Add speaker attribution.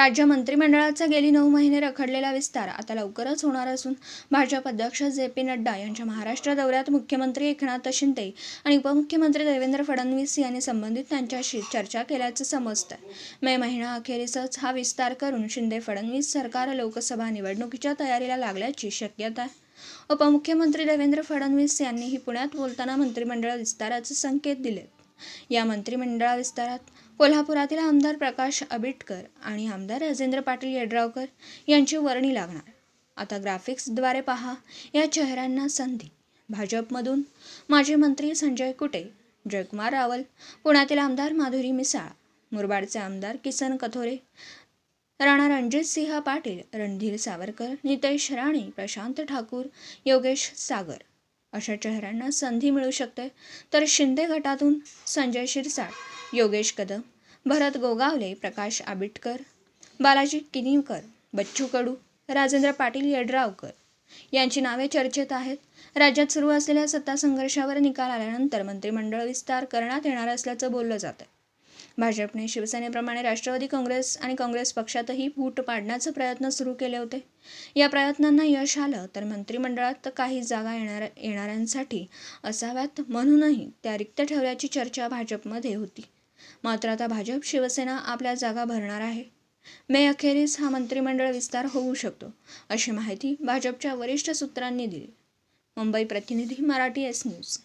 Speaker 1: राज्य मंत्रिमंडळाचा गेली नऊ महिने रखडलेला विस्तार आता लवकरच होणार असून भाजप अध्यक्ष जे पी नड्डा यांच्या महाराष्ट्र दौऱ्यात मुख्यमंत्री एकनाथ शिंदे आणि उपमुख्यमंत्री देवेंद्र फडणवीस यांनी संबंधित त्यांच्याशी चर्चा केल्याचं समजतं मे महिना अखेरीसच हा विस्तार करून शिंदे फडणवीस सरकार लोकसभा निवडणुकीच्या तयारीला लागल्याची शक्यता आहे उपमुख्यमंत्री देवेंद्र फडणवीस यांनीही पुण्यात बोलताना मंत्रिमंडळ विस्ताराचे संकेत दिलेत या मंत्रिमंडळ विस्तारात कोल्हापुरातील आमदार प्रकाश आबिटकर आणि आमदार राजेंद्र पाटील यड्रावकर यांची वर्णी लागणार आता ग्राफिक्सद्वारे पहा या चेहऱ्यांना संधी भाजपमधून माजी मंत्री संजय कुटे जयकुमार रावल पुण्यातील आमदार माधुरी मिसाळ मुरबाडचे आमदार किसन कथोरे राणा सिंह पाटील रणधीर सावरकर नितेश राणे प्रशांत ठाकूर योगेश सागर अशा चेहऱ्यांना संधी मिळू शकते तर शिंदे गटातून संजय शिरसाट योगेश कदम भरत गोगावले प्रकाश आबिटकर बालाजी किनीकर बच्चू कडू राजेंद्र पाटील यड्रावकर यांची नावे चर्चेत आहेत राज्यात सुरू असलेल्या सत्ता संघर्षावर निकाल आल्यानंतर मंत्रिमंडळ विस्तार करण्यात येणार असल्याचं बोललं जातं भाजपने शिवसेनेप्रमाणे राष्ट्रवादी काँग्रेस आणि काँग्रेस पक्षातही फूट पाडण्याचे प्रयत्न सुरू केले होते या प्रयत्नांना यश आलं तर मंत्रिमंडळात काही जागा येणार येणाऱ्यांसाठी असाव्यात म्हणूनही त्या रिक्त ठेवल्याची चर्चा भाजपमध्ये होती मात्र आता भाजप शिवसेना आपल्या जागा भरणार आहे मे अखेरीस हा मंत्रिमंडळ विस्तार होऊ शकतो अशी माहिती भाजपच्या वरिष्ठ सूत्रांनी दिली मुंबई प्रतिनिधी मराठी एस न्यूज